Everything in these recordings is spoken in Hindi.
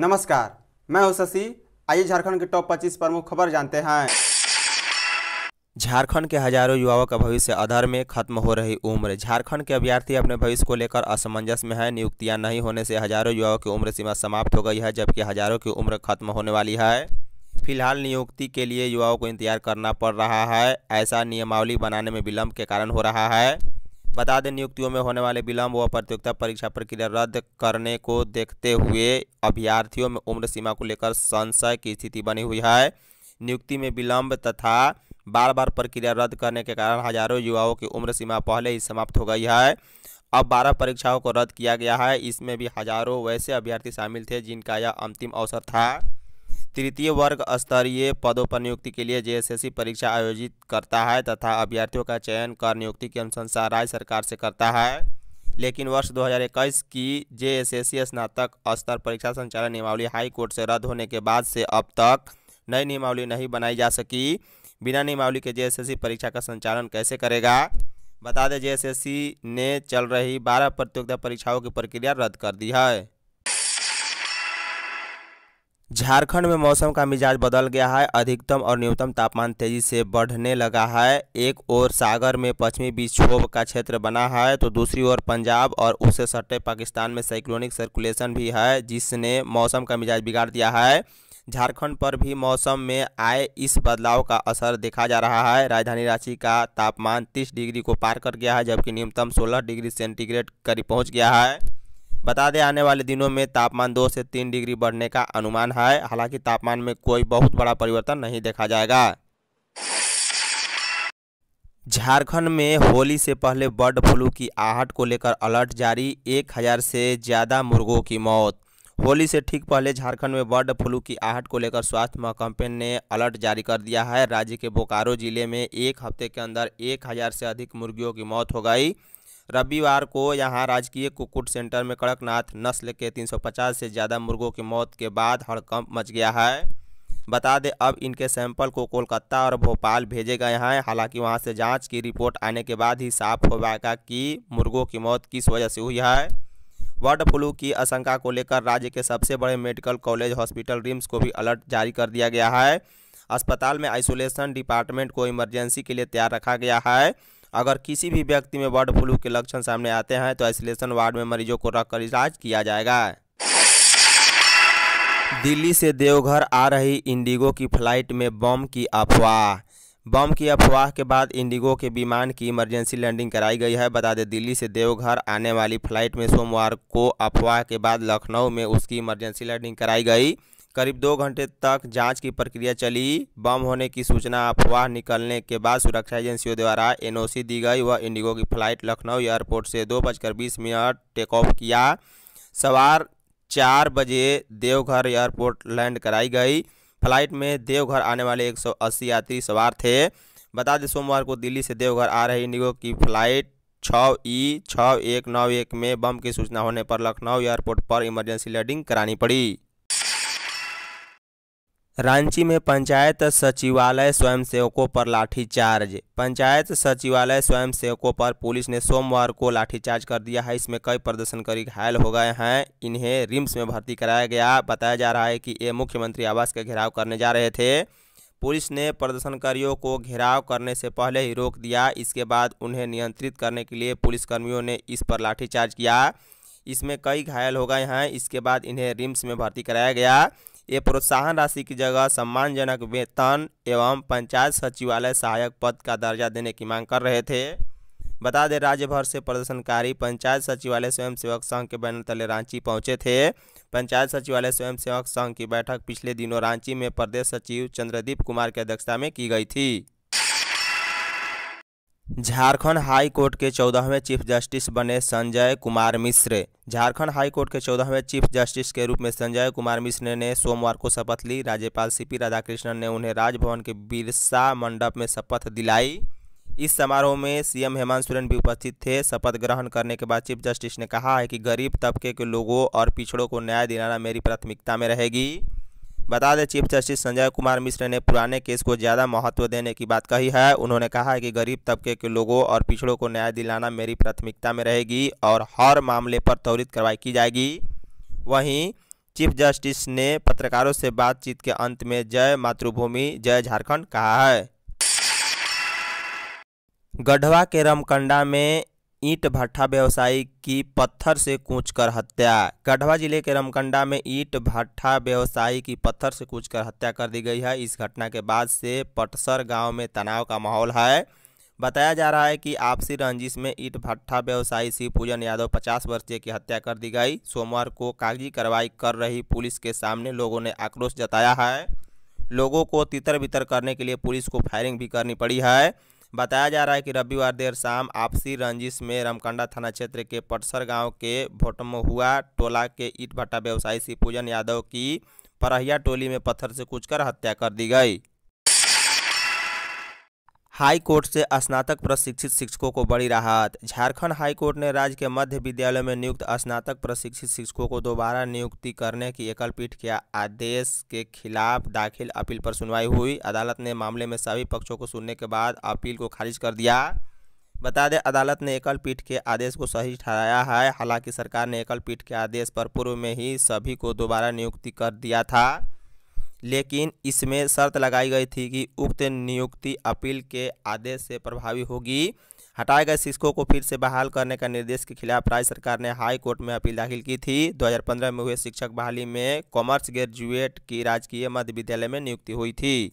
नमस्कार मैं हूं शशि आइए झारखंड के टॉप 25 प्रमुख खबर जानते हैं झारखंड के हजारों युवाओं का भविष्य अधर में खत्म हो रही उम्र झारखंड के अभ्यर्थी अपने भविष्य को लेकर असमंजस में है नियुक्तियां नहीं होने से हजारों युवाओं की उम्र सीमा समाप्त हो गई है जबकि हजारों की उम्र खत्म होने वाली है फिलहाल नियुक्ति के लिए युवाओं को इंतजार करना पड़ रहा है ऐसा नियमावली बनाने में विलम्ब के कारण हो रहा है बता दें नियुक्तियों में होने वाले विलम्ब व प्रतियोगिता परीक्षा प्रक्रिया रद्द करने को देखते हुए अभ्यर्थियों में उम्र सीमा को लेकर संशय की स्थिति बनी हुई है नियुक्ति में विलंब तथा बार बार प्रक्रिया रद्द करने के कारण हजारों युवाओं की उम्र सीमा पहले ही समाप्त हो गई है अब बारह परीक्षाओं को रद्द किया गया है इसमें भी हजारों वैसे अभ्यर्थी शामिल थे जिनका यह अंतिम अवसर था तृतीय वर्ग स्तरीय पदों पर नियुक्ति के लिए जेएसएससी परीक्षा आयोजित करता है तथा अभ्यर्थियों का चयन कर नियुक्ति की अनुशंसा राज्य सरकार से करता है लेकिन वर्ष 2021 की जेएसएससी स्नातक स्तर परीक्षा संचालन नियमावली हाई कोर्ट से रद्द होने के बाद से अब तक नई नियमावली नहीं बनाई जा सकी बिना नियमावली के सी परीक्षा का संचालन कैसे करेगा बता दें सी ने चल रही बारह प्रतियोगिता परीक्षाओं की प्रक्रिया रद्द कर दी है झारखंड में मौसम का मिजाज बदल गया है अधिकतम और न्यूनतम तापमान तेजी से बढ़ने लगा है एक ओर सागर में पश्चिमी विक्षोभ का क्षेत्र बना है तो दूसरी ओर पंजाब और उससे सटे पाकिस्तान में साइक्लोनिक सर्कुलेशन भी है जिसने मौसम का मिजाज बिगाड़ दिया है झारखंड पर भी मौसम में आए इस बदलाव का असर देखा जा रहा है राजधानी रांची का तापमान 30 डिग्री को पार कर गया है जबकि न्यूनतम 16 डिग्री सेंटीग्रेड करीब पहुंच गया है बता दें आने वाले दिनों में तापमान दो से तीन डिग्री बढ़ने का अनुमान है हालांकि तापमान में कोई बहुत बड़ा परिवर्तन नहीं देखा जाएगा झारखंड में होली से पहले बर्ड फ्लू की आहट को लेकर अलर्ट जारी एक हज़ार से ज़्यादा मुर्गों की मौत होली से ठीक पहले झारखंड में बर्ड फ्लू की आहट को लेकर स्वास्थ्य महकमे ने अलर्ट जारी कर दिया है राज्य के बोकारो जिले में एक हफ्ते के अंदर एक हज़ार से अधिक मुर्गियों की मौत हो गई रविवार को यहां राजकीय कुकुट सेंटर में कड़कनाथ नस्ल के 350 से ज़्यादा मुर्गों की मौत के बाद हड़कंप मच गया है बता दें अब इनके सैंपल को कोलकाता और भोपाल भेजे गए हैं हालांकि वहां से जांच की रिपोर्ट आने के बाद ही साफ हो पाएगा कि मुर्गों की मौत किस वजह से हुई है बर्ड फ्लू की आशंका को लेकर राज्य के सबसे बड़े मेडिकल कॉलेज हॉस्पिटल रिम्स को भी अलर्ट जारी कर दिया गया है अस्पताल में आइसोलेशन डिपार्टमेंट को इमरजेंसी के लिए तैयार रखा गया है अगर किसी भी व्यक्ति में बर्ड फ्लू के लक्षण सामने आते हैं तो आइसोलेशन वार्ड में मरीजों को रखकर इलाज किया जाएगा दिल्ली से देवघर आ रही इंडिगो की फ्लाइट में बम की अफवाह बम की अफवाह के बाद इंडिगो के विमान की इमरजेंसी लैंडिंग कराई गई है बता दें दिल्ली से देवघर आने वाली फ्लाइट में सोमवार को अफवाह के बाद लखनऊ में उसकी इमरजेंसी लैंडिंग कराई गई करीब दो घंटे तक जांच की प्रक्रिया चली बम होने की सूचना अफवाह निकलने के बाद सुरक्षा एजेंसियों द्वारा एनओसी दी गई व इंडिगो की फ्लाइट लखनऊ एयरपोर्ट से दो बजकर बीस मिनट टेक ऑफ किया सवार चार बजे देवघर एयरपोर्ट लैंड कराई गई फ्लाइट में देवघर आने वाले 180 यात्री सवार थे बता दें सोमवार को दिल्ली से देवघर आ रही इंडिगो की फ्लाइट छः ई छः एक नौ एक में बम की सूचना होने पर लखनऊ एयरपोर्ट पर इमरजेंसी लैंडिंग करानी पड़ी रांची में पंचायत सचिवालय स्वयंसेवकों पर लाठीचार्ज पंचायत सचिवालय स्वयंसेवकों पर पुलिस ने सोमवार को लाठीचार्ज कर दिया है इसमें कई प्रदर्शनकारी घायल हो गए हैं इन्हें रिम्स में भर्ती कराया गया बताया जा रहा है कि ये मुख्यमंत्री आवास का घेराव करने जा रहे थे पुलिस ने प्रदर्शनकारियों को घेराव करने से पहले ही रोक दिया इसके बाद उन्हें नियंत्रित करने के लिए पुलिसकर्मियों ने इस पर लाठीचार्ज किया इसमें कई घायल हो गए हैं इसके बाद इन्हें रिम्स में भर्ती कराया गया ये प्रोत्साहन राशि की जगह सम्मानजनक वेतन एवं पंचायत सचिवालय सहायक पद का दर्जा देने की मांग कर रहे थे बता दें राज्य भर से प्रदर्शनकारी पंचायत सचिवालय स्वयंसेवक संघ के बैनर तले रांची पहुंचे थे पंचायत सचिवालय स्वयंसेवक संघ की बैठक पिछले दिनों रांची में प्रदेश सचिव चंद्रदीप कुमार की अध्यक्षता में की गई थी झारखंड हाई कोर्ट के चौदहवें चीफ जस्टिस बने संजय कुमार मिश्र झारखंड हाई कोर्ट के चौदहवें चीफ जस्टिस के रूप में संजय कुमार मिश्र ने सोमवार को शपथ ली राज्यपाल सीपी राधाकृष्णन ने उन्हें राजभवन के बिरसा मंडप में शपथ दिलाई इस समारोह में सीएम हेमंत सोरेन भी उपस्थित थे शपथ ग्रहण करने के बाद चीफ जस्टिस ने कहा है कि गरीब तबके के लोगों और पिछड़ों को न्याय दिलाना मेरी प्राथमिकता में रहेगी बता दें चीफ जस्टिस संजय कुमार मिश्र ने पुराने केस को ज़्यादा महत्व देने की बात कही है उन्होंने कहा है कि गरीब तबके के लोगों और पिछड़ों को न्याय दिलाना मेरी प्राथमिकता में रहेगी और हर मामले पर त्वरित कार्रवाई की जाएगी वहीं चीफ जस्टिस ने पत्रकारों से बातचीत के अंत में जय मातृभूमि जय झारखंड कहा है गढ़वा के रमकंडा में ईंट भट्ठा व्यवसायी की पत्थर से कूच कर हत्या गढ़वा जिले के रमकंडा में ईंट भट्ठा व्यवसायी की पत्थर से कूच कर हत्या कर दी गई है इस घटना के बाद से पटसर गांव में तनाव का माहौल है बताया जा रहा है कि आपसी रंजिश में ईट भट्ठा व्यवसायी शिव पूजन यादव पचास वर्षीय की हत्या कर दी गई सोमवार को कागजी कार्रवाई कर रही पुलिस के सामने लोगों ने आक्रोश जताया है लोगों को तितर बितर करने के लिए पुलिस को फायरिंग भी करनी पड़ी है बताया जा रहा है कि रविवार देर शाम आपसी रंजिश में रमकंडा थाना क्षेत्र के पटसर गांव के भोटमहुआ टोला के ईट भट्टा व्यवसायी शिवपूजन यादव की परहिया टोली में पत्थर से कूचकर हत्या कर दी गई हाई कोर्ट से स्नातक प्रशिक्षित शिक्षकों को बड़ी राहत झारखंड हाई कोर्ट ने राज्य के मध्य विद्यालय में नियुक्त स्नातक प्रशिक्षित शिक्षकों को दोबारा नियुक्ति करने की एकल पीठ के आदेश के खिलाफ दाखिल अपील पर सुनवाई हुई अदालत ने मामले में सभी पक्षों को सुनने के बाद अपील को खारिज कर दिया बता दें अदालत ने एकल पीठ के आदेश को सही ठहराया है हालांकि सरकार ने एकल पीठ के आदेश पर पूर्व में ही सभी को दोबारा नियुक्ति कर दिया था लेकिन इसमें शर्त लगाई गई थी कि उक्त नियुक्ति अपील के आदेश से प्रभावी होगी हटाए गए शिक्षकों को फिर से बहाल करने का निर्देश के खिलाफ राज्य सरकार ने हाई कोर्ट में अपील दाखिल की थी 2015 में हुए शिक्षक बहाली में कॉमर्स ग्रेजुएट की राजकीय मध्य विद्यालय में नियुक्ति हुई थी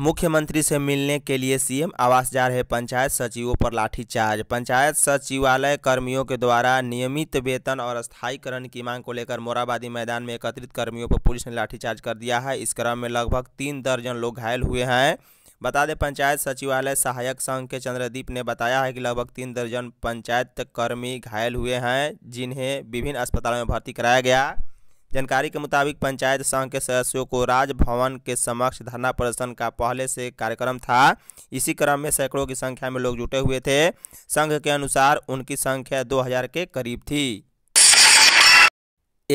मुख्यमंत्री से मिलने के लिए सीएम आवास जा रहे पंचायत सचिवों पर लाठीचार्ज पंचायत सचिवालय कर्मियों के द्वारा नियमित वेतन और स्थायीकरण की मांग को लेकर मोराबादी मैदान में एकत्रित कर्मियों पर पुलिस ने लाठीचार्ज कर दिया है इस क्रम में लगभग तीन दर्जन लोग घायल हुए हैं बता दें पंचायत सचिवालय सहायक संघ के चंद्रदीप ने बताया है कि लगभग तीन दर्जन पंचायत कर्मी घायल हुए हैं जिन्हें विभिन्न अस्पतालों में भर्ती कराया गया जानकारी के मुताबिक पंचायत संघ के सदस्यों को राजभवन के समक्ष धरना प्रदर्शन का पहले से कार्यक्रम था इसी क्रम में सैकड़ों की संख्या में लोग जुटे हुए थे संघ के अनुसार उनकी संख्या 2000 के करीब थी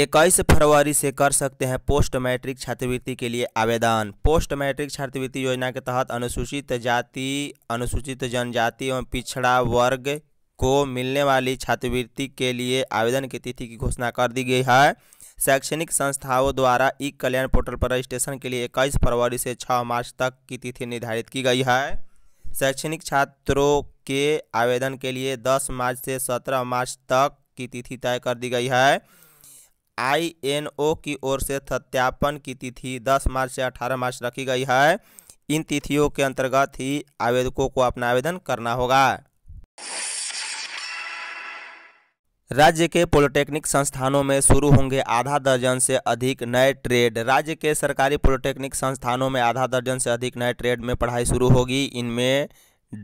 इक्कीस फरवरी से कर सकते हैं पोस्ट मैट्रिक छात्रवृत्ति के लिए आवेदन पोस्ट मैट्रिक छात्रवृत्ति योजना के तहत अनुसूचित जाति अनुसूचित जनजाति एवं पिछड़ा वर्ग को मिलने वाली छात्रवृत्ति के लिए आवेदन की तिथि की घोषणा कर दी गई है शैक्षणिक संस्थाओं द्वारा ई कल्याण पोर्टल पर रजिस्ट्रेशन के लिए इक्कीस फरवरी से छः मार्च तक की तिथि निर्धारित की गई है शैक्षणिक छात्रों के आवेदन के लिए दस मार्च से सत्रह मार्च तक की तिथि तय कर दी गई है आईएनओ की ओर से सत्यापन की तिथि 10 मार्च से 18 मार्च रखी गई है इन तिथियों के अंतर्गत ही आवेदकों को अपना आवेदन करना होगा राज्य के पॉलिटेक्निक संस्थानों में शुरू होंगे आधा दर्जन से अधिक नए ट्रेड राज्य के सरकारी पॉलिटेक्निक संस्थानों में आधा दर्जन से अधिक नए ट्रेड में पढ़ाई शुरू होगी इनमें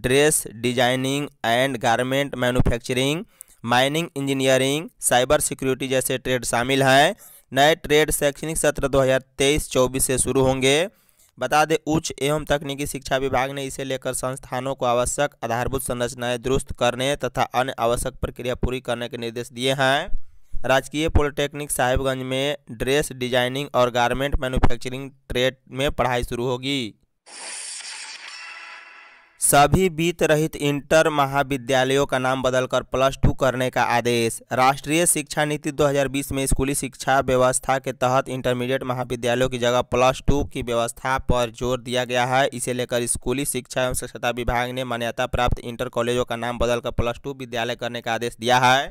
dress designing and garment manufacturing mining engineering cyber security जैसे ट्रेड शामिल हैं नए ट्रेड शैक्षणिक सत्र दो हज़ार से शुरू होंगे बता दें उच्च एवं तकनीकी शिक्षा विभाग ने इसे लेकर संस्थानों को आवश्यक आधारभूत संरचनाएं दुरुस्त करने तथा अन्य आवश्यक प्रक्रिया पूरी करने के निर्देश दिए हैं राजकीय पॉलिटेक्निक साहिबगंज में ड्रेस डिजाइनिंग और गारमेंट मैन्युफैक्चरिंग ट्रेड में पढ़ाई शुरू होगी सभी बीत रहित इंटर महाविद्यालयों का नाम बदलकर प्लस टू करने का आदेश राष्ट्रीय शिक्षा नीति 2020 में स्कूली शिक्षा व्यवस्था के तहत इंटरमीडिएट महाविद्यालयों की जगह प्लस टू की व्यवस्था पर जोर दिया गया है इसे लेकर स्कूली शिक्षा एवं शिक्षता विभाग ने मान्यता प्राप्त इंटर कॉलेजों का नाम बदलकर प्लस टू विद्यालय करने का आदेश दिया है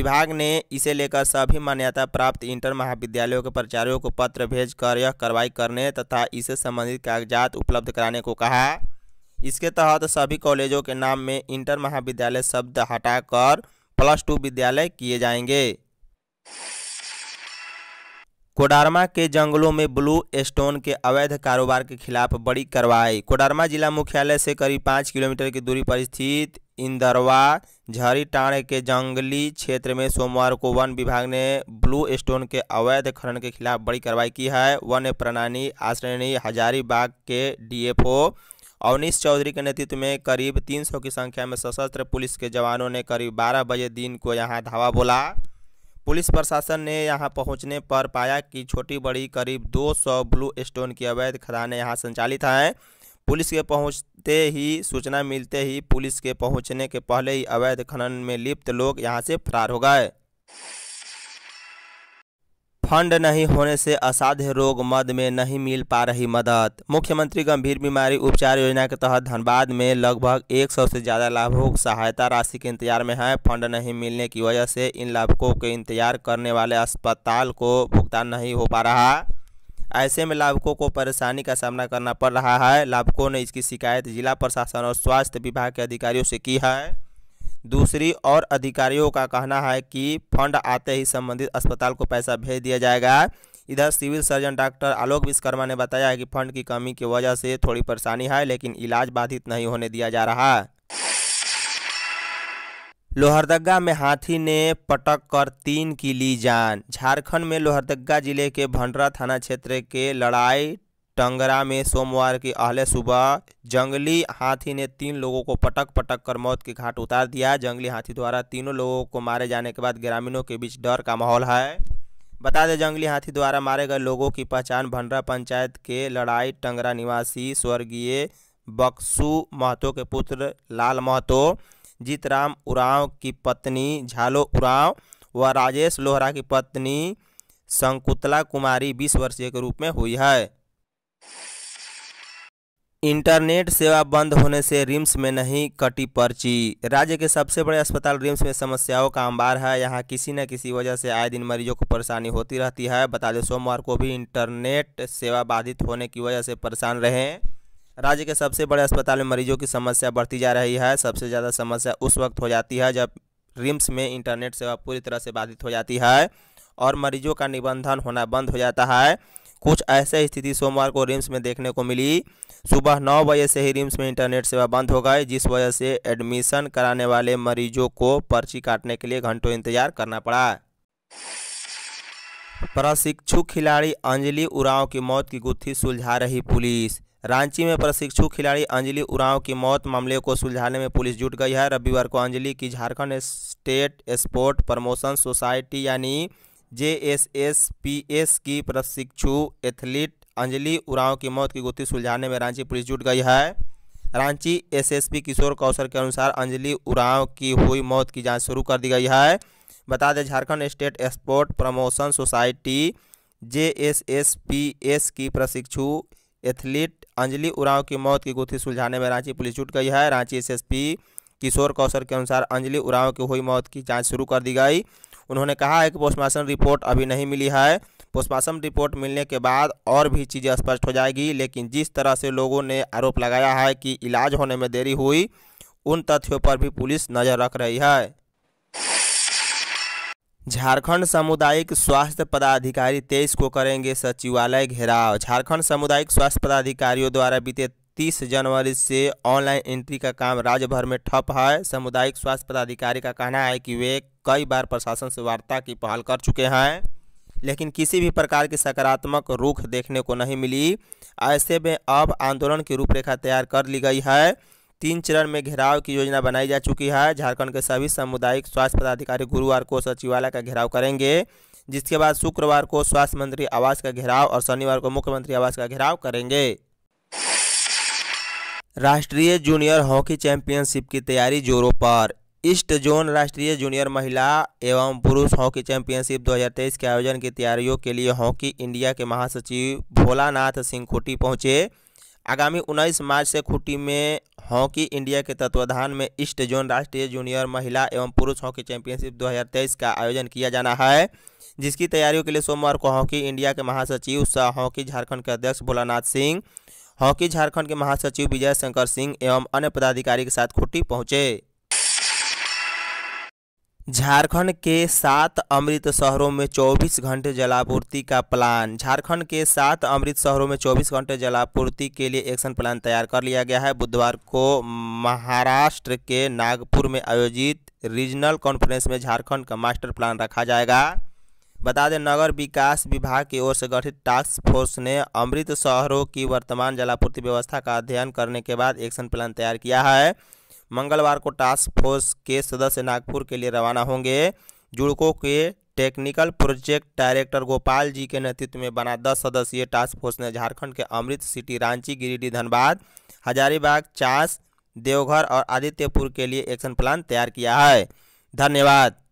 विभाग ने इसे लेकर सभी मान्यता प्राप्त इंटर महाविद्यालयों के प्राचार्यों को पत्र भेजकर यह कार्रवाई करने तथा इससे संबंधित कागजात उपलब्ध कराने को कहा इसके तहत सभी कॉलेजों के नाम में इंटर महाविद्यालय शब्द हटाकर प्लस टू विद्यालय किए जाएंगे कोडारमा के जंगलों में ब्लू स्टोन के अवैध कारोबार के खिलाफ बड़ी कार्रवाई कोडारमा जिला मुख्यालय से करीब पाँच किलोमीटर की दूरी पर स्थित इंदरवा झरी टाण के जंगली क्षेत्र में सोमवार को वन विभाग ने ब्लू स्टोन के अवैध खनन के खिलाफ बड़ी कार्रवाई की है वन प्रणाली आश्रयणी हजारीबाग के डीएफओ अवनीश चौधरी के नेतृत्व में करीब 300 की संख्या में सशस्त्र पुलिस के जवानों ने करीब 12 बजे दिन को यहां धावा बोला पुलिस प्रशासन ने यहां पहुंचने पर पाया कि छोटी बड़ी करीब 200 ब्लू स्टोन की अवैध खदानें यहां संचालित हैं पुलिस के पहुंचते ही सूचना मिलते ही पुलिस के पहुँचने के पहले ही अवैध खनन में लिप्त लोग यहाँ से फरार हो गए फंड नहीं होने से असाध्य रोग मद में नहीं मिल पा रही मदद मुख्यमंत्री गंभीर बीमारी उपचार योजना के तहत धनबाद में लगभग 100 से ज़्यादा लाभुक सहायता राशि के इंतजार में हैं फंड नहीं मिलने की वजह से इन लाभुकों के इंतजार करने वाले अस्पताल को भुगतान नहीं हो पा रहा ऐसे में लाभुकों को परेशानी का सामना करना पड़ रहा है लाभुकों ने इसकी शिकायत जिला प्रशासन और स्वास्थ्य विभाग के अधिकारियों से की है दूसरी और अधिकारियों का कहना है कि फंड आते ही संबंधित अस्पताल को पैसा भेज दिया जाएगा इधर civil surgeon doctor Alok Vishwakarma ने बताया है कि फंड की कमी की वजह से थोड़ी परेशानी है लेकिन इलाज बाधित नहीं होने दिया जा रहा है लोहरदगा में हाथी ने पटक कर तीन की ली जान झारखंड में लोहरदगा जिले के भंडरा थाना क्षेत्र के लड़ाई टंगरा में सोमवार की अहले सुबह जंगली हाथी ने तीन लोगों को पटक पटक कर मौत के घाट उतार दिया जंगली हाथी द्वारा तीनों लोगों को मारे जाने के बाद ग्रामीणों के बीच डर का माहौल है बता दें जंगली हाथी द्वारा मारे गए लोगों की पहचान भंडरा पंचायत के लड़ाई टंगरा निवासी स्वर्गीय बक्सु महतो के पुत्र लाल महतो जीतराम उरांव की पत्नी झालो उरांव व राजेश लोहरा की पत्नी संकुतला कुमारी बीस वर्षीय के रूप में हुई है इंटरनेट सेवा बंद होने से रिम्स में नहीं कटी पर्ची राज्य के सबसे बड़े अस्पताल रिम्स में समस्याओं का अंबार है यहाँ किसी न किसी वजह से आए दिन मरीजों को परेशानी होती रहती है बता दें सोमवार को भी इंटरनेट सेवा बाधित होने की वजह से परेशान रहे राज्य के सबसे बड़े अस्पताल में मरीजों की समस्या बढ़ती जा रही है सबसे ज़्यादा समस्या उस वक्त हो जाती है जब रिम्स में इंटरनेट सेवा पूरी तरह से बाधित हो जाती है और मरीजों का निबंधन होना बंद हो जाता है कुछ ऐसे स्थिति सोमवार को रिम्स में देखने को मिली सुबह नौ बजे से ही रिम्स में इंटरनेट सेवा बंद हो गई जिस वजह से एडमिशन कराने वाले मरीजों को पर्ची काटने के लिए घंटों इंतजार करना पड़ा प्रशिक्षु खिलाड़ी अंजलि उरांव की मौत की गुत्थी सुलझा रही पुलिस रांची में प्रशिक्षु खिलाड़ी अंजलि उराव की मौत मामले को सुलझाने में पुलिस जुट गई है रविवार को अंजलि की Jharkhand state sport promotion society यानी जेएसएसपीएस की प्रशिक्षु एथलीट अंजलि उरांव की मौत की गुत्थी सुलझाने में रांची पुलिस जुट गई है रांची एसएसपी किशोर कौशल के अनुसार अंजलि उरांव की हुई मौत की जांच शुरू कर दी गई है बता दें Jharkhand state sport promotion society JSSPS की प्रशिक्षु एथलीट अंजलि उरांव की मौत की गुत्थी सुलझाने में रांची पुलिस जुट गई है रांची पी किशोर कौशल के अनुसार अंजलि उरांव की हुई मौत की जाँच शुरू कर दी गई उन्होंने कहा है कि पोस्टमार्टम रिपोर्ट अभी नहीं मिली है पोस्टमार्टम रिपोर्ट मिलने के बाद और भी चीज़ें स्पष्ट हो जाएगी लेकिन जिस तरह से लोगों ने आरोप लगाया है कि इलाज होने में देरी हुई उन तथ्यों पर भी पुलिस नज़र रख रही है झारखंड सामुदायिक स्वास्थ्य पदाधिकारी तेईस को करेंगे सचिवालय घेराव झारखंड सामुदायिक स्वास्थ्य पदाधिकारियों द्वारा बीते तीस जनवरी से ऑनलाइन एंट्री का काम राज्य भर में ठप है सामुदायिक स्वास्थ्य पदाधिकारी का कहना है कि वे कई बार प्रशासन से वार्ता की पहल कर चुके हैं लेकिन किसी भी प्रकार की सकारात्मक रुख देखने को नहीं मिली ऐसे में अब आंदोलन की रूपरेखा तैयार कर ली गई है तीन चरण में घेराव की योजना बनाई जा चुकी है झारखंड के सभी सामुदायिक स्वास्थ्य पदाधिकारी गुरुवार को सचिवालय का घेराव करेंगे जिसके बाद शुक्रवार को स्वास्थ्य मंत्री आवास का घेराव और शनिवार को मुख्यमंत्री आवास का घेराव करेंगे राष्ट्रीय जूनियर हॉकी चैंपियनशिप की तैयारी जोरों पर ईस्ट जोन राष्ट्रीय जूनियर महिला एवं पुरुष हॉकी चैंपियनशिप 2023 के आयोजन की तैयारियों के लिए हॉकी इंडिया के महासचिव भोलानाथ सिंह खुटी पहुंचे आगामी 19 मार्च से खुटी में हॉकी इंडिया के तत्वाधान में ईस्ट जोन राष्ट्रीय जूनियर महिला एवं पुरुष हॉकी चैंपियनशिप 2023 का आयोजन किया जाना है जिसकी तैयारियों के लिए सोमवार को हॉकी इंडिया के महासचिव सह हॉकी झारखंड के अध्यक्ष भोलानाथ सिंह हॉकी झारखंड के महासचिव विजय शंकर सिंह एवं अन्य पदाधिकारी के साथ खुट्टी पहुँचे झारखंड के सात अमृत शहरों में 24 घंटे जलापूर्ति का प्लान झारखंड के सात अमृत शहरों में 24 घंटे जलापूर्ति के लिए एक्शन प्लान तैयार कर लिया गया है बुधवार को महाराष्ट्र के नागपुर में आयोजित रीजनल कॉन्फ्रेंस में झारखंड का मास्टर प्लान रखा जाएगा बता दें नगर विकास विभाग की ओर से गठित टास्क फोर्स ने अमृत शहरों की वर्तमान जलापूर्ति व्यवस्था का अध्ययन करने के बाद एक्शन प्लान तैयार किया है मंगलवार को टास्क फोर्स के सदस्य नागपुर के लिए रवाना होंगे जुड़को के technical project director Gopal ji के नेतृत्व में बना दस सदस्यीय टास्क फोर्स ने झारखंड के अमृत सिटी रांची गिरिडीह धनबाद हजारीबाग चास देवघर और आदित्यपुर के लिए एक्शन प्लान तैयार किया है धन्यवाद